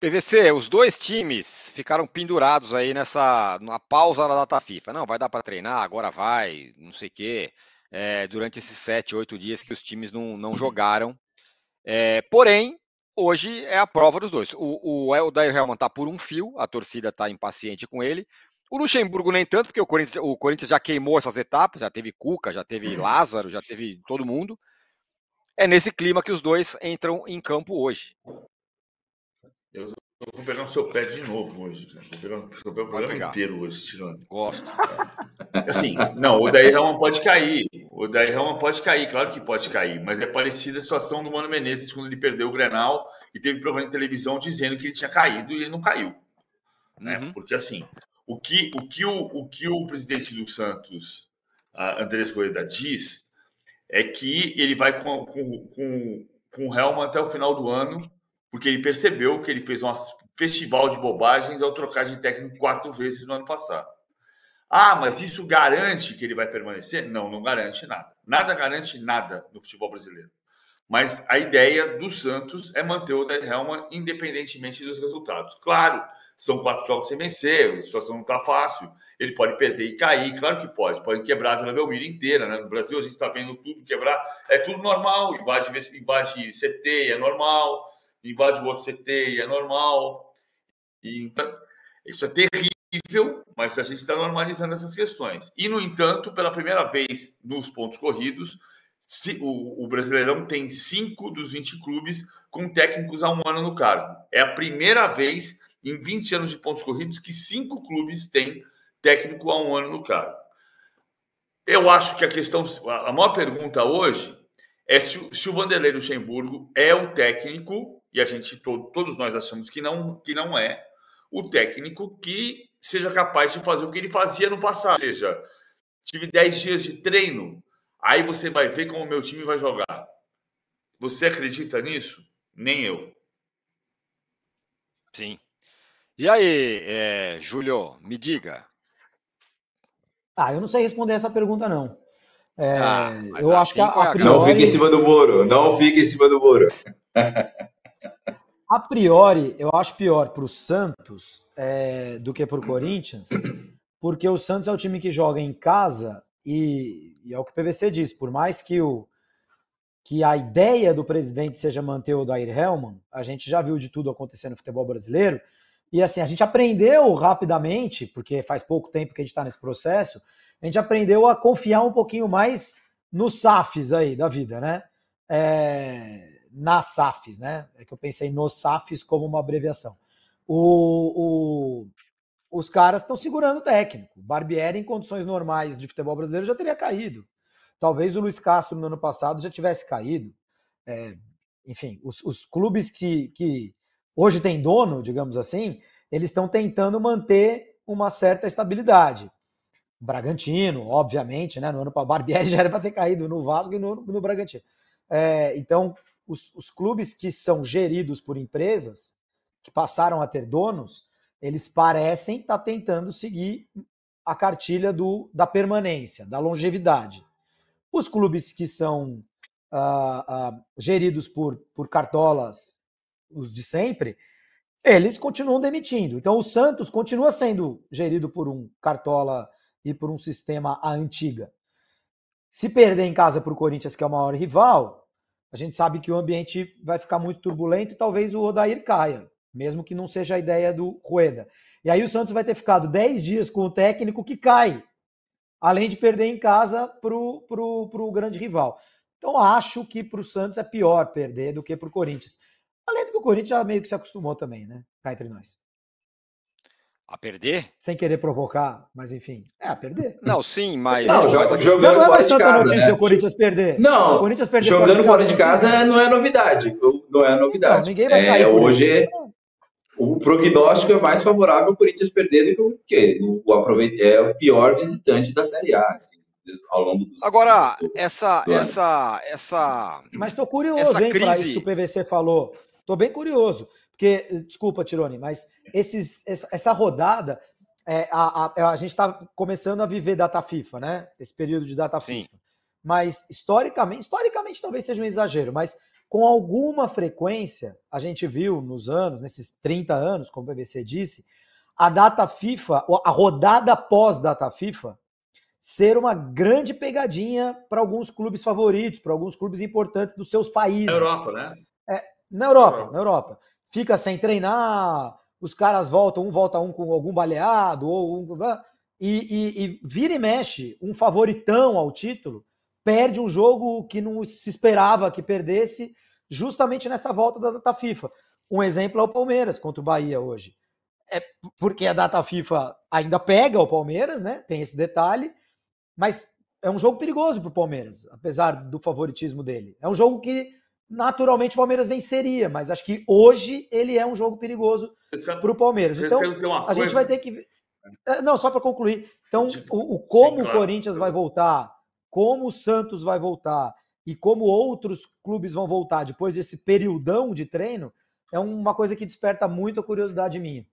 PVC, os dois times ficaram pendurados aí nessa na pausa da data FIFA. Não, vai dar para treinar, agora vai, não sei o quê. É, durante esses sete, oito dias que os times não, não jogaram. É, porém, hoje é a prova dos dois. O, o Eldair Helman está por um fio, a torcida está impaciente com ele. O Luxemburgo nem tanto, porque o Corinthians, o Corinthians já queimou essas etapas, já teve Cuca, já teve uhum. Lázaro, já teve todo mundo. É nesse clima que os dois entram em campo hoje. Eu vou pegar o seu pé de novo hoje. Vou pegar o programa inteiro hoje, tirando Gosto. Assim, não, o Daí Helman pode cair. O Daí Helman pode cair, claro que pode cair. Mas é parecida a situação do Mano Menezes quando ele perdeu o Grenal e teve problema de televisão dizendo que ele tinha caído e ele não caiu. Né? Uhum. Porque assim, o que o, que o, o, que o presidente do Santos, Andrés Goieda, diz é que ele vai com, com, com, com o Helman até o final do ano porque ele percebeu que ele fez um festival de bobagens ao trocar de técnico quatro vezes no ano passado. Ah, mas isso garante que ele vai permanecer? Não, não garante nada. Nada garante nada no futebol brasileiro. Mas a ideia do Santos é manter o Daniel Helman independentemente dos resultados. Claro, são quatro jogos sem vencer, a situação não está fácil, ele pode perder e cair, claro que pode, pode quebrar a Vila Belmiro inteira, né? No Brasil a gente está vendo tudo quebrar, é tudo normal, invade, invade CT, é normal, invade o outro CT e é normal. E, então, isso é terrível, mas a gente está normalizando essas questões. E, no entanto, pela primeira vez nos pontos corridos, o, Brasileirão tem 5 dos 20 clubes com técnicos há um ano no cargo. É a primeira vez em 20 anos de pontos corridos que cinco clubes têm técnico há um ano no cargo. Eu acho que a questão, a maior pergunta hoje é se, se o Vanderlei Luxemburgo é o técnico e a gente todo, todos nós achamos que não que não é o técnico que seja capaz de fazer o que ele fazia no passado. Ou seja, tive 10 dias de treino, aí você vai ver como o meu time vai jogar. Você acredita nisso? Nem eu. Sim. E aí, é, Júlio, me diga. Ah, eu não sei responder essa pergunta, não. É, ah, eu assim acho que a, a priori... Não fique em cima do muro, não fique em cima do muro. A priori, eu acho pior para o Santos é, do que para o Corinthians, porque o Santos é o time que joga em casa e, e, é o que o PVC diz, por mais que, o, que a ideia do presidente seja manter o Dair Hellman, a gente já viu de tudo acontecer no futebol brasileiro, e assim, a gente aprendeu rapidamente, porque faz pouco tempo que a gente está nesse processo, a gente aprendeu a confiar um pouquinho mais nos SAFs aí da vida, né? É, na SAFES, né? É que eu pensei no SAFES como uma abreviação. O, o, os caras estão segurando o técnico. Barbieri, em condições normais de futebol brasileiro, já teria caído. Talvez o Luiz Castro no ano passado já tivesse caído. É, enfim, os, os clubes que, que hoje têm dono, digamos assim, eles estão tentando manter uma certa estabilidade. O Bragantino, obviamente, né? No ano para Barbieri já era para ter caído no Vasco e no, no Bragantino. É, então, os, os clubes que são geridos por empresas, que passaram a ter donos, eles parecem estar tá tentando seguir a cartilha do, da permanência, da longevidade. Os clubes que são uh, uh, geridos por, por cartolas, os de sempre, eles continuam demitindo. Então o Santos continua sendo gerido por um cartola e por um sistema à antiga. Se perder em casa para o Corinthians, que é o maior rival, a gente sabe que o ambiente vai ficar muito turbulento e talvez o Odair caia, mesmo que não seja a ideia do Rueda. E aí o Santos vai ter ficado 10 dias com o técnico que cai, além de perder em casa para o grande rival. Então acho que para o Santos é pior perder do que para o Corinthians. Além do que o Corinthians já meio que se acostumou também, né? Cai tá entre nós. A perder? Sem querer provocar, mas enfim. É, a perder. Não, sim, mas. Não, jogando não é mais tanta notícia né? o Corinthians perder. Não, o Corinthians perder jogando fora de casa, fora de casa não é novidade. Não é novidade. Então, ninguém vai cair é, Hoje, o prognóstico é mais favorável o Corinthians perder do que o, o aproveit... É o pior visitante da Série A, assim, ao longo dos. Agora, do, essa. Do essa, essa Mas estou curioso, essa hein, crise... para isso que o PVC falou. Estou bem curioso. Porque, desculpa, Tirone, mas esses, essa rodada, é, a, a, é, a, gente está começando a viver data FIFA, né? Esse período de data Sim. FIFA. Mas historicamente, historicamente talvez seja um exagero, mas com alguma frequência, a gente viu nos anos, nesses 30 anos, como o PVC disse, a data FIFA, a rodada pós-data FIFA, ser uma grande pegadinha para alguns clubes favoritos, para alguns clubes importantes dos seus países. Na Europa, né? É, na Europa, na Europa. Na Europa fica sem treinar, os caras voltam, um volta um com algum baleado, ou um. E, e, e vira e mexe, um favoritão ao título perde um jogo que não se esperava que perdesse, justamente nessa volta da data FIFA. Um exemplo é o Palmeiras contra o Bahia hoje. É porque a data FIFA ainda pega o Palmeiras, né? Tem esse detalhe, mas é um jogo perigoso para o Palmeiras, apesar do favoritismo dele. É um jogo que naturalmente o Palmeiras venceria, mas acho que hoje ele é um jogo perigoso para o Palmeiras. Então, a gente vai ter que. É, não, só para concluir. Então, o, o como Sim, claro. o Corinthians vai voltar, como o Santos vai voltar e como outros clubes vão voltar depois desse periodão de treino, é uma coisa que desperta muita curiosidade minha.